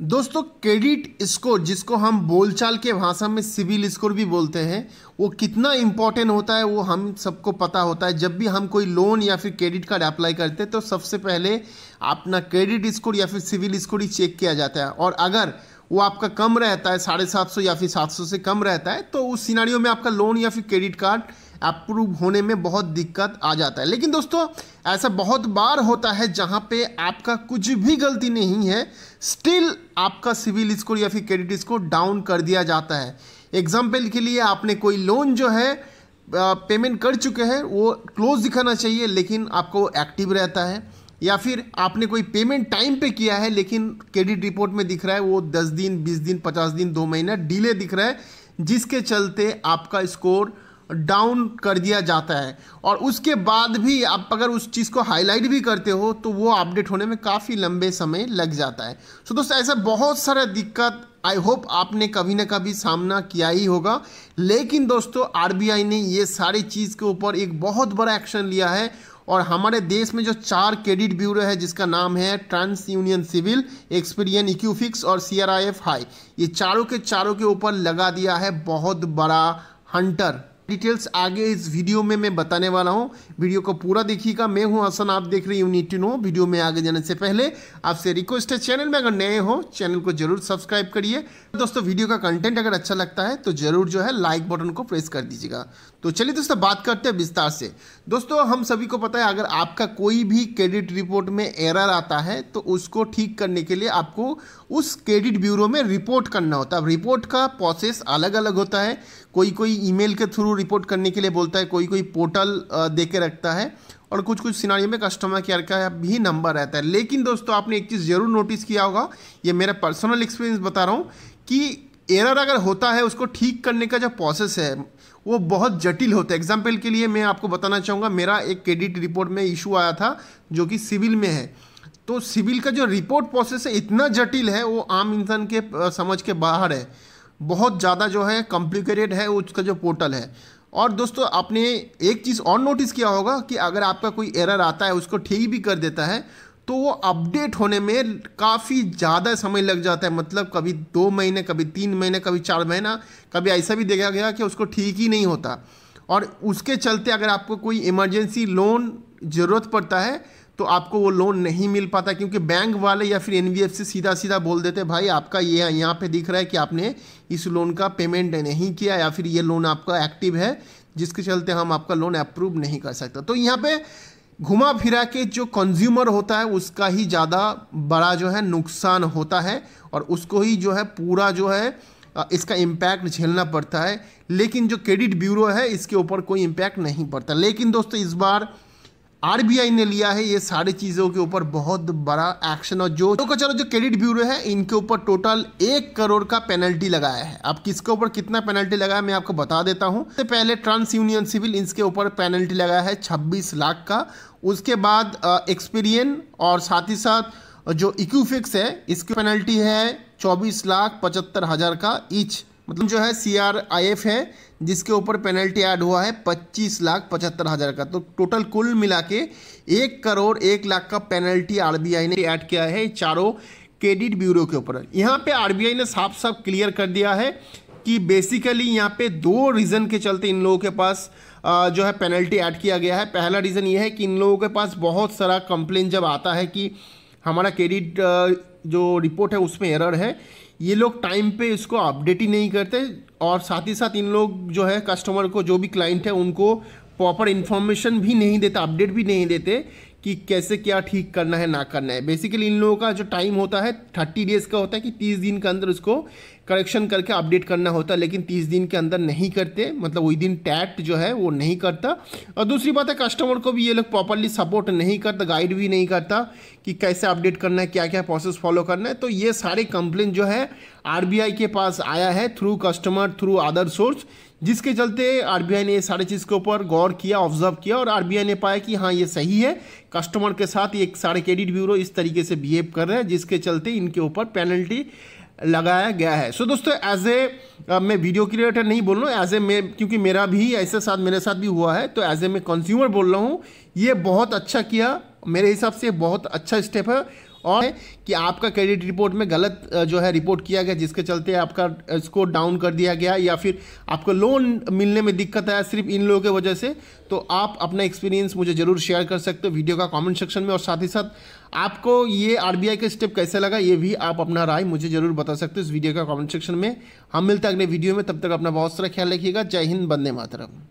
दोस्तों credit score जिसको हम बोलचाल के भाषा में सिविल स्कोर भी बोलते हैं वो कितना इम्पॉर्टेंट होता है वो हम सबको पता होता है जब भी हम कोई लोन या फिर क्रेडिट कार्ड अप्लाई करते हैं तो सबसे पहले अपना क्रेडिट स्कोर या फिर सिविल स्कोर ही चेक किया जाता है और अगर वो आपका कम रहता है साढ़े सात सौ या फिर सात सौ से कम रहता है तो उस सिनारियों में आपका लोन या फिर क्रेडिट कार्ड अप्रूव होने में बहुत दिक्कत आ जाता है लेकिन दोस्तों ऐसा बहुत बार होता है जहाँ पे आपका कुछ भी गलती नहीं है स्टिल आपका सिविल स्कोर या फिर क्रेडिट स्कोर डाउन कर दिया जाता है एग्जाम्पल के लिए आपने कोई लोन जो है पेमेंट कर चुके हैं वो क्लोज दिखाना चाहिए लेकिन आपको एक्टिव रहता है या फिर आपने कोई पेमेंट टाइम पे किया है लेकिन क्रेडिट रिपोर्ट में दिख रहा है वो 10 दिन 20 दिन 50 दिन दो महीना डिले दिख रहा है जिसके चलते आपका स्कोर डाउन कर दिया जाता है और उसके बाद भी आप अगर उस चीज़ को हाईलाइट भी करते हो तो वो अपडेट होने में काफ़ी लंबे समय लग जाता है सो so दोस्तों ऐसा बहुत सारा दिक्कत आई होप आपने कभी ना कभी सामना किया ही होगा लेकिन दोस्तों आरबीआई ने ये सारी चीज़ के ऊपर एक बहुत बड़ा एक्शन लिया है और हमारे देश में जो चार क्रेडिट ब्यूरो है जिसका नाम है TransUnion CIBIL Experian Equifax और सी हाई ये चारों के चारों के ऊपर लगा दिया है बहुत बड़ा हंटर डिटेल्स आगे इस वीडियो में मैं बताने वाला हूँ वीडियो को पूरा देखिएगा मैं हूं हसन आप देख रही यूनिट नो वीडियो में आगे जाने से पहले आपसे रिक्वेस्ट है चैनल में अगर नए हो चैनल को जरूर सब्सक्राइब करिए दोस्तों वीडियो का कंटेंट अगर अच्छा लगता है तो जरूर जो है लाइक बटन को प्रेस कर दीजिएगा तो चलिए दोस्तों बात करते हैं विस्तार से दोस्तों हम सभी को पता है अगर आपका कोई भी क्रेडिट रिपोर्ट में एरर आता है तो उसको ठीक करने के लिए आपको उस क्रेडिट ब्यूरो में रिपोर्ट करना होता है रिपोर्ट का प्रोसेस अलग अलग होता है कोई कोई ईमेल के थ्रू रिपोर्ट करने के लिए बोलता है कोई कोई पोर्टल दे के रखता है और कुछ कुछ सिनारियों में कस्टमर केयर का भी नंबर रहता है लेकिन दोस्तों आपने एक चीज़ ज़रूर नोटिस किया होगा ये मेरा पर्सनल एक्सपीरियंस बता रहा हूँ कि एरर अगर होता है उसको ठीक करने का जो प्रोसेस है वो बहुत जटिल होता है एग्जाम्पल के लिए मैं आपको बताना चाहूँगा मेरा एक क्रेडिट रिपोर्ट में इशू आया था जो कि सिविल में है तो सिविल का जो रिपोर्ट प्रोसेस है इतना जटिल है वो आम इंसान के समझ के बाहर है बहुत ज़्यादा जो है कॉम्प्लिकेटेड है उसका जो पोर्टल है और दोस्तों आपने एक चीज़ और नोटिस किया होगा कि अगर आपका कोई एरर आता है उसको ठीक भी कर देता है तो वो अपडेट होने में काफ़ी ज़्यादा समय लग जाता है मतलब कभी दो महीने कभी तीन महीने कभी चार महीना कभी ऐसा भी देखा गया कि उसको ठीक ही नहीं होता और उसके चलते अगर आपको कोई इमरजेंसी लोन ज़रूरत पड़ता है तो आपको वो लोन नहीं मिल पाता क्योंकि बैंक वाले या फिर एन सीधा सीधा बोल देते भाई आपका ये यहाँ पे दिख रहा है कि आपने इस लोन का पेमेंट नहीं किया या फिर ये लोन आपका एक्टिव है जिसके चलते हम आपका लोन अप्रूव नहीं कर सकते तो यहाँ पर घुमा फिरा के जो कंज्यूमर होता है उसका ही ज़्यादा बड़ा जो है नुकसान होता है और उसको ही जो है पूरा जो है इसका इम्पैक्ट झेलना पड़ता है लेकिन जो क्रेडिट ब्यूरो है इसके ऊपर कोई इम्पैक्ट नहीं पड़ता लेकिन दोस्तों इस बार आरबीआई ने लिया है ये सारी चीज़ों के ऊपर बहुत बड़ा एक्शन और जो तो चलो जो क्रेडिट ब्यूरो है इनके ऊपर टोटल एक करोड़ का पेनल्टी लगाया है अब किसके ऊपर कितना पेनल्टी लगाया मैं आपको बता देता हूँ तो पहले ट्रांस यूनियन सिविल इसके ऊपर पेनल्टी लगाया है छब्बीस लाख का उसके बाद एक्सपीरियन और साथ ही साथ जो इक्यूफिक्स है इसकी पेनल्टी है चौबीस लाख पचहत्तर हज़ार का इच मतलब जो है सी आर आई एफ है जिसके ऊपर पेनल्टी ऐड हुआ है पच्चीस लाख पचहत्तर हज़ार का तो टोटल कुल मिला के एक करोड़ एक लाख का पेनल्टी आरबीआई ने ऐड किया है चारों क्रेडिट ब्यूरो के ऊपर यहाँ पे आरबीआई ने साफ साफ क्लियर कर दिया है कि बेसिकली यहाँ पे दो रीज़न के चलते इन लोगों के पास जो है पेनल्टी ऐड किया गया है पहला रीज़न ये है कि इन लोगों के पास बहुत सारा कंप्लेन जब आता है कि हमारा क्रेडिट जो रिपोर्ट है उसमें एरर है ये लोग टाइम पे इसको अपडेट ही नहीं करते और साथ ही साथ इन लोग जो है कस्टमर को जो भी क्लाइंट है उनको प्रॉपर इन्फॉर्मेशन भी नहीं देते अपडेट भी नहीं देते कि कैसे क्या ठीक करना है ना करना है बेसिकली इन लोगों का जो टाइम होता है थर्टी डेज़ का होता है कि तीस दिन के अंदर उसको करेक्शन करके अपडेट करना होता है लेकिन तीस दिन के अंदर नहीं करते मतलब वही दिन टैट जो है वो नहीं करता और दूसरी बात है कस्टमर को भी ये लोग प्रॉपरली सपोर्ट नहीं करता गाइड भी नहीं करता कि कैसे अपडेट करना है क्या क्या प्रोसेस फॉलो करना है तो ये सारे कंप्लेन जो है आर के पास आया है through customer through other source जिसके चलते आर ने ये सारे चीज़ के ऊपर गौर किया ऑब्जर्व किया और आर ने पाया कि हाँ ये सही है कस्टमर के साथ ये सारे क्रेडिट ब्यूरो इस तरीके से बिहेव कर रहे हैं जिसके चलते इनके ऊपर पेनल्टी लगाया गया है सो so, दोस्तों एज ए मैं वीडियो क्रिएटर नहीं बोल रहा हूँ एज ए मैं क्योंकि मेरा भी ऐसे साथ मेरे साथ भी हुआ है तो एज ए मैं कंज्यूमर बोल रहा हूँ ये बहुत अच्छा किया मेरे हिसाब से बहुत अच्छा स्टेप है और कि आपका क्रेडिट रिपोर्ट में गलत जो है रिपोर्ट किया गया जिसके चलते आपका स्कोर डाउन कर दिया गया या फिर आपको लोन मिलने में दिक्कत आया सिर्फ इन लोगों की वजह से तो आप अपना एक्सपीरियंस मुझे ज़रूर शेयर कर सकते हो वीडियो का कमेंट सेक्शन में और साथ ही साथ आपको ये आरबीआई का स्टेप कैसे लगा ये भी आप अपना राय मुझे ज़रूर बता सकते हो इस वीडियो का कॉमेंट सेक्शन में हम मिलते हैं अगले वीडियो में तब तक अपना बहुत सारा ख्याल रखिएगा जय हिंद बंदे मातरम